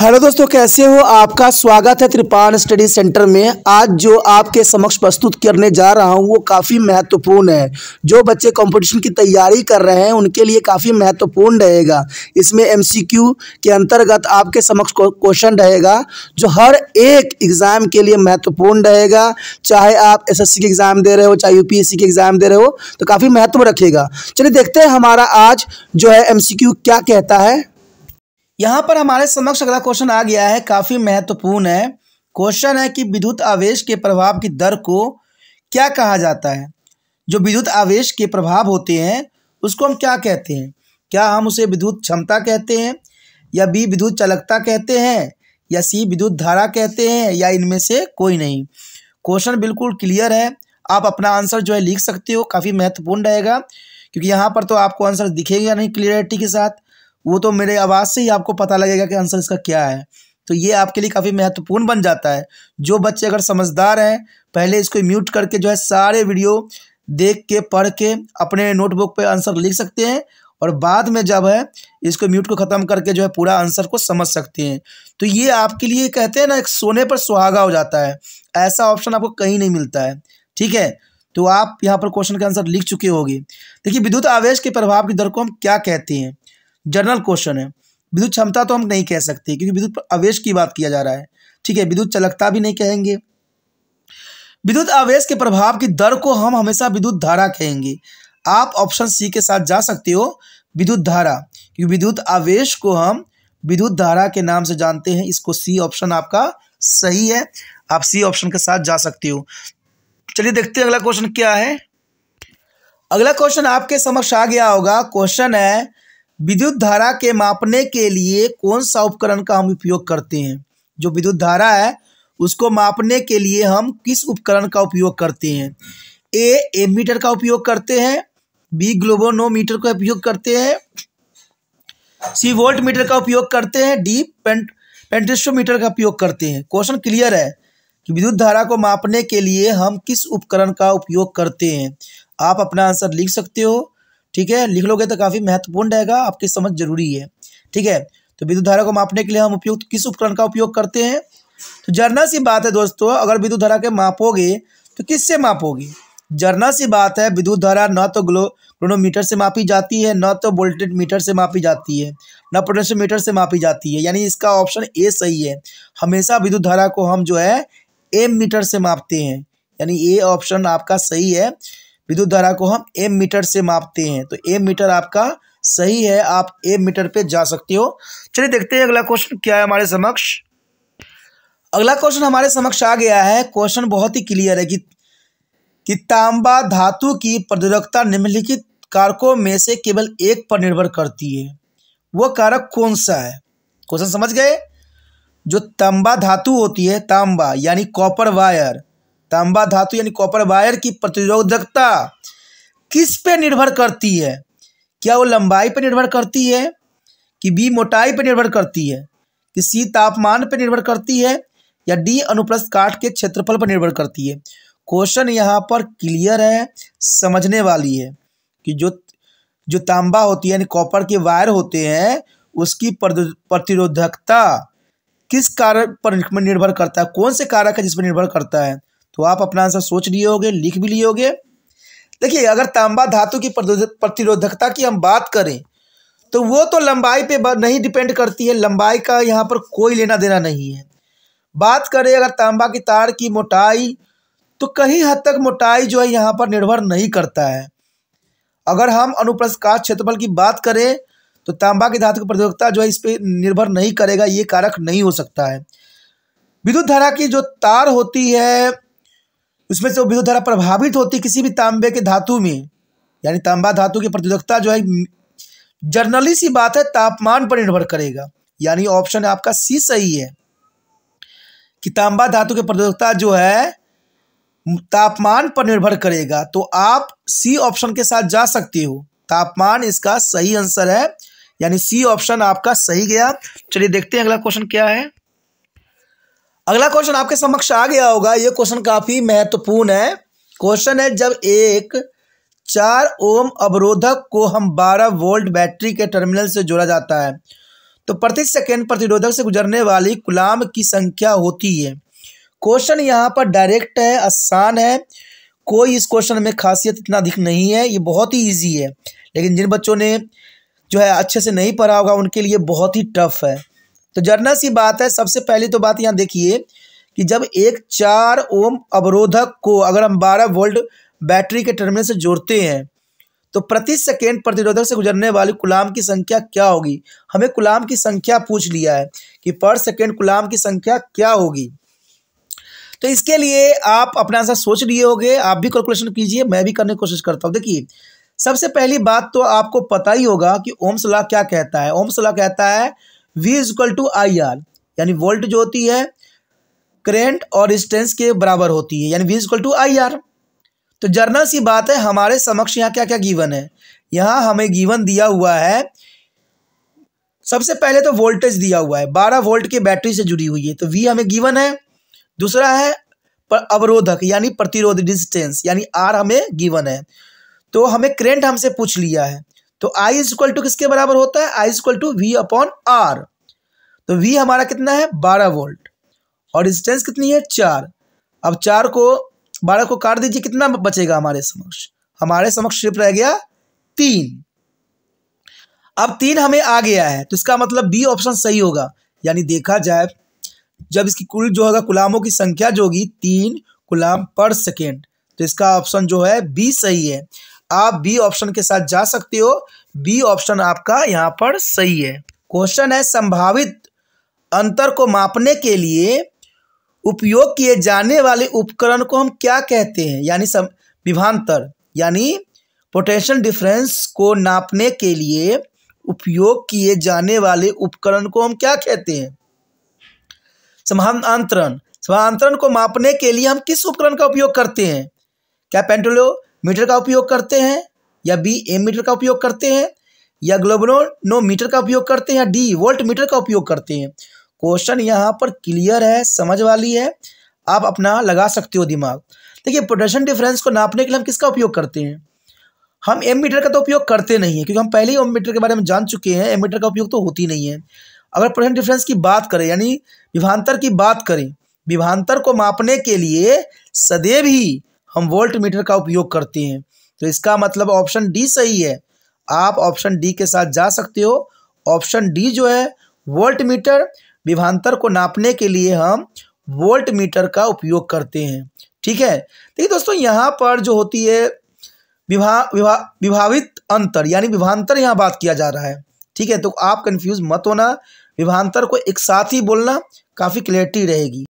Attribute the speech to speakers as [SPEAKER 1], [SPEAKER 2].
[SPEAKER 1] hello दोस्तों कैसे हो आपका स्वागत है त्रिपान स्टडी सेंटर में आज जो आपके समक्ष प्रस्तुत करने जा रहा हूं वो काफ़ी महत्वपूर्ण है जो बच्चे कंपटीशन की तैयारी कर रहे हैं उनके लिए काफ़ी महत्वपूर्ण रहेगा इसमें एमसीक्यू के अंतर्गत आपके समक्ष क्वेश्चन रहेगा जो हर एक एग्ज़ाम के लिए महत्वपूर्ण रहेगा चाहे आप एस के एग्ज़ाम दे रहे हो चाहे यू के एग्ज़ाम दे रहे हो तो काफ़ी महत्व रखेगा चलिए देखते हैं हमारा आज जो है एम क्या कहता है यहाँ पर हमारे समक्ष अगला क्वेश्चन आ गया है काफ़ी महत्वपूर्ण है क्वेश्चन है कि विद्युत आवेश के प्रभाव की दर को क्या कहा जाता है जो विद्युत आवेश के प्रभाव होते हैं उसको हम क्या कहते हैं क्या हम उसे विद्युत क्षमता कहते हैं या बी विद्युत चालकता कहते हैं या सी विद्युत धारा कहते हैं या इनमें से कोई नहीं क्वेश्चन बिल्कुल क्लियर है आप अपना आंसर जो है लिख सकते हो काफ़ी महत्वपूर्ण रहेगा क्योंकि यहाँ पर तो आपको आंसर दिखेगा नहीं क्लियरिटी के साथ वो तो मेरे आवाज़ से ही आपको पता लगेगा कि आंसर इसका क्या है तो ये आपके लिए काफ़ी महत्वपूर्ण बन जाता है जो बच्चे अगर समझदार हैं पहले इसको म्यूट करके जो है सारे वीडियो देख के पढ़ के अपने नोटबुक पे आंसर लिख सकते हैं और बाद में जब है इसको म्यूट को ख़त्म करके जो है पूरा आंसर को समझ सकते हैं तो ये आपके लिए कहते हैं ना एक सोने पर सुहागा हो जाता है ऐसा ऑप्शन आपको कहीं नहीं मिलता है ठीक है तो आप यहाँ पर क्वेश्चन का आंसर लिख चुके होगी देखिए विद्युत आवेश के प्रभाव की दर को हम क्या कहते हैं जनरल क्वेश्चन है विद्युत क्षमता तो हम नहीं कह सकते क्योंकि विद्युत आवेश की बात किया जा रहा है ठीक है विद्युत चलकता भी नहीं कहेंगे विद्युत आवेश के प्रभाव की दर को हम हमेशा विद्युत धारा कहेंगे आप ऑप्शन सी के साथ जा सकते हो विद्युत धारा क्योंकि विद्युत आवेश को हम विद्युत धारा के नाम से जानते हैं इसको सी ऑप्शन आपका सही है आप सी ऑप्शन के साथ जा सकते हो चलिए देखते हैं अगला क्वेश्चन क्या है अगला क्वेश्चन आपके समक्ष आ गया होगा क्वेश्चन है विद्युत धारा के मापने के लिए कौन सा उपकरण का हम उपयोग करते हैं जो विद्युत धारा है उसको मापने के लिए हम किस उपकरण का उपयोग करते हैं ए एमीटर का उपयोग करते हैं बी ग्लोबोनोमीटर का उपयोग करते हैं सी वोल्ट मीटर का उपयोग करते हैं डी पेंट पेंटेस्टोमीटर का उपयोग करते हैं क्वेश्चन क्लियर है कि विद्युत धारा को मापने के लिए हम किस उपकरण का उपयोग करते हैं आप अपना आंसर लिख सकते हो ठीक है लिख लोगे तो काफ़ी महत्वपूर्ण रहेगा आपकी समझ जरूरी है ठीक है तो विद्युत धारा को मापने के लिए हम उपयुक्त किस उपकरण का उपयोग करते हैं तो जरना सी बात है दोस्तों अगर विद्युत धारा के मापोगे तो किससे मापोगे जरना सी बात है विद्युत धारा न तो ग्लो क्रोनोमीटर से मापी जाती है न तो वोल्टेज मीटर से मापी जाती है न पोटेंशियल मीटर से मापी जाती है यानी इसका ऑप्शन ए सही है हमेशा विद्युत धारा को हम जो है एम मीटर से मापते हैं यानी ए ऑप्शन आपका सही है विद्युत धारा को हम एम मीटर से मापते हैं तो एम मीटर आपका सही है आप एम मीटर पे जा सकते हो चलिए देखते हैं अगला क्वेश्चन क्या है हमारे समक्ष अगला क्वेश्चन हमारे समक्ष आ गया है क्वेश्चन बहुत ही क्लियर है कि कि तांबा धातु की प्रतिरोधकता निम्नलिखित कारकों में से केवल एक पर निर्भर करती है वह कारक कौन सा है क्वेश्चन समझ गए जो तांबा धातु होती है तांबा यानी कॉपर वायर तांबा धातु यानी कॉपर वायर की प्रतिरोधकता किस पे निर्भर करती है क्या वो लंबाई पर निर्भर करती है कि बी मोटाई पर निर्भर करती है कि सी तापमान पर निर्भर करती है या डी अनुप्रस्थ काट के क्षेत्रफल पर निर्भर करती है क्वेश्चन यहाँ पर क्लियर है समझने वाली है कि जो जो तांबा होती है यानी कॉपर के वायर होते हैं उसकी प्रतिरोधकता किस कारक पर निर्भर करता है कौन से कारक है जिस पर निर्भर करता है तो आप अपना आंसर सोच लिए होगे लिख भी लिए होगे देखिए अगर तांबा धातु की प्रतिरोधकता की हम बात करें तो वो तो लंबाई पे नहीं डिपेंड करती है लंबाई का यहाँ पर कोई लेना देना नहीं है बात करें अगर तांबा की तार की मोटाई तो कहीं हद तक मोटाई जो है यहाँ पर निर्भर नहीं करता है अगर हम अनुप्रस्थ क्षेत्रफल की बात करें तो तांबा की धातु की प्रतियोगिता जो है इस पर निर्भर नहीं करेगा ये कारक नहीं हो सकता है विद्युत धारा की जो तार होती है उसमें से वो विद्युत धारा प्रभावित होती किसी भी तांबे के धातु में यानी तांबा धातु की प्रतियोगिता जो है जर्नली सी बात है तापमान पर निर्भर करेगा यानी ऑप्शन आपका सी सही है कि तांबा धातु की प्रतियोगिता जो है तापमान पर निर्भर करेगा तो आप सी ऑप्शन के साथ जा सकते हो तापमान इसका सही आंसर है यानी सी ऑप्शन आपका सही गया चलिए देखते हैं अगला क्वेश्चन क्या है अगला क्वेश्चन आपके समक्ष आ गया होगा ये क्वेश्चन काफी महत्वपूर्ण है क्वेश्चन है जब एक चार ओम अवरोधक को हम बारह वोल्ट बैटरी के टर्मिनल से जोड़ा जाता है तो प्रति सेकेंड प्रतिरोधक से गुजरने वाली गुलाम की संख्या होती है क्वेश्चन यहाँ पर डायरेक्ट है आसान है कोई इस क्वेश्चन में खासियत इतना अधिक नहीं है ये बहुत ही ईजी है लेकिन जिन बच्चों ने जो है अच्छे से नहीं पढ़ा होगा उनके लिए बहुत ही टफ है तो जरना सी बात है सबसे पहली तो बात यहाँ देखिए कि जब एक चार ओम अवरोधक को अगर हम बारह वोल्ट बैटरी के टर्मिनल से जोड़ते हैं तो प्रति सेकेंड प्रतिरोधक से गुजरने वाली गुलाम की संख्या क्या होगी हमें गुलाम की संख्या पूछ लिया है कि पर सेकेंड गुलाम की संख्या क्या होगी तो इसके लिए आप अपना आंसर सोच लिए होंगे आप भी कैलकुलेशन कीजिए मैं भी करने की कोशिश करता हूँ देखिए सबसे पहली बात तो आपको पता ही होगा कि ओम सलाह क्या कहता है ओम सलाह कहता है V is equal to I R यानी वोल्ट जो होती है करेंट और डिस्टेंस के बराबर होती है यानी V is equal to I R तो जर्नल सी बात है हमारे समक्ष यहाँ क्या क्या गीवन है यहाँ हमें गीवन दिया हुआ है सबसे पहले तो वोल्टेज दिया हुआ है बारह वोल्ट की बैटरी से जुड़ी हुई है तो वी हमें गीवन है दूसरा है अवरोधक यानी प्रतिरोध डिस्टेंस यानी आर हमें गिवन है तो हमें करेंट हमसे पूछ लिया है तो आई इज इक्वल टू किसके बराबर होता है I is equal to V upon R तो वी हमारा कितना है बारह वोल्ट और डिस्टेंस कितनी है चार अब चार को बारह को काट दीजिए कितना बचेगा हमारे समक्ष हमारे समक्ष सिर्फ रह गया तीन अब तीन हमें आ गया है तो इसका मतलब बी ऑप्शन सही होगा यानी देखा जाए जब इसकी कुल जो होगा गुलामों की संख्या जो होगी तीन गुलाम पर सेकेंड तो इसका ऑप्शन जो है बी सही है आप बी ऑप्शन के साथ जा सकते हो बी ऑप्शन आपका यहाँ पर सही है क्वेश्चन है संभावित अंतर को मापने के लिए उपयोग किए जाने वाले उपकरण को हम क्या कहते हैं यानी विभांतर यानी पोटेंशियल डिफरेंस को नापने के लिए उपयोग किए जाने वाले उपकरण को हम क्या कहते हैं समानांतरण समानांतरण को मापने के लिए हम किस उपकरण का उपयोग करते हैं क्या पेंटोलो मीटर का उपयोग करते हैं या बी एम मीटर का उपयोग करते हैं या ग्लोबनो मीटर का उपयोग करते हैं या डी वोल्ट मीटर का उपयोग करते हैं क्वेश्चन यहाँ पर क्लियर है समझ वाली है आप अपना लगा सकते हो दिमाग देखिए प्रोडक्शन डिफरेंस को नापने के लिए हम किसका उपयोग करते हैं हम एम मीटर का तो उपयोग करते नहीं हैं क्योंकि हम पहले ही एम मीटर के बारे में जान चुके हैं एम मीटर का उपयोग तो होती नहीं है अगर प्रोडक्शन डिफरेंस की बात करें यानी विभांतर की बात करें विभांतर को मापने के लिए सदैव ही हम वोल्ट मीटर का उपयोग करते हैं तो इसका मतलब ऑप्शन डी सही है आप ऑप्शन डी के साथ जा सकते हो ऑप्शन डी जो है वोल्ट मीटर विभांतर को नापने के लिए हम वोल्ट मीटर का उपयोग करते हैं ठीक है देखिए दोस्तों यहाँ पर जो होती है विभा विभा विभावित अंतर यानी विभांतर यहाँ बात किया जा रहा है ठीक है तो आप कंफ्यूज मत होना विभांतर को एक साथ ही बोलना काफ़ी क्लैरिटी रहेगी